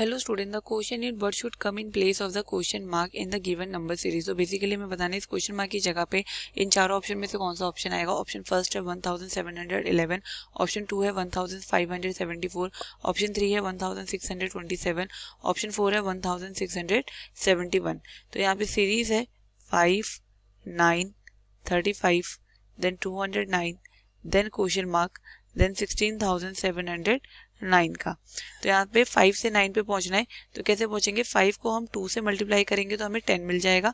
hello student the question it but should come in place of the question mark in the given number series तो basically मैं बताने इस question mark की जगह पे इन चारों ऑप्शन में से कौन सा ऑप्शन आएगा ऑप्शन फर्स्ट है 1711 ऑप्शन टू है 1574 ऑप्शन थ्री है 1627 ऑप्शन फोर है 1671 तो यहाँ पे सीरीज है five nine thirty five then two hundred nine then question mark then sixteen thousand seven hundred nine का तो यहाँ पे फाइव से नाइन पे पहुंचना है तो कैसे पहुंचेंगे फाइव को हम टू से मल्टीप्लाई करेंगे तो हमें टेन मिल जाएगा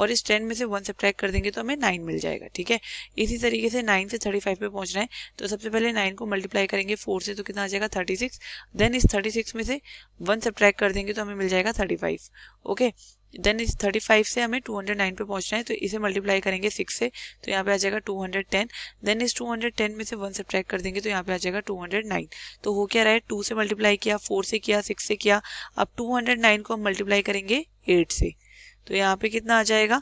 और इस टेन में से वन सब्ट्रैक्ट कर देंगे तो हमें नाइन मिल जाएगा ठीक है इसी तरीके से नाइन से थर्टी फाइव पे पहुंचना है तो सबसे पहले नाइन को मल्टीप्लाई करेंगे फोर से तो कितना आ जाएगा थर्टी सिक्स देन इस थर्टी सिक्स में से वन सब्ट्रैक्ट कर देंगे तो हमें मिल जाएगा थर्टी फाइव ओके देन इस 35 से हमें 209 पे पहुंचना है तो इसे मल्टीप्लाई करेंगे 6 से तो यहाँ पे आ जाएगा 210 देन इस 210 में से 1 सब्ट्रैक्ट कर देंगे तो यहाँ पे आ जाएगा 209 तो हो क्या रहा है 2 से मल्टीप्लाई किया 4 से किया 6 से किया अब 209 को हम मल्टीप्लाई करेंगे 8 से तो यहाँ पे कितना आ जाएगा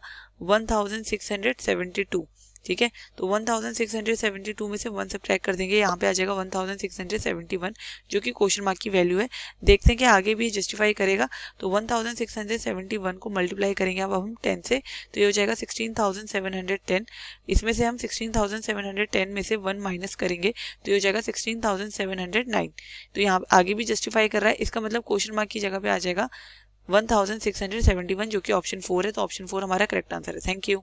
टू ठीक है तो 1672 में से वन सब ट्रैक कर देंगे यहाँ पे आ जाएगा 1671 जो कि क्वेश्चन मार्क की वैल्यू है देखते हैं कि आगे भी जस्टिफाई करेगा तो 1671 को मल्टीप्लाई करेंगे अब हम 10 से तो ये हो जाएगा 16710 इसमें से हम 16710 में से वन माइनस करेंगे तो ये हो जाएगा 16709 तो यहाँ आगे भी जस्टिफाई कर रहा है इसका मतलब क्वेश्चन मार्क की जगह पे आ जाएगा वन जो कि ऑप्शन फोर है तो ऑप्शन फोर हमारा करेक्ट आंसर है थैंक यू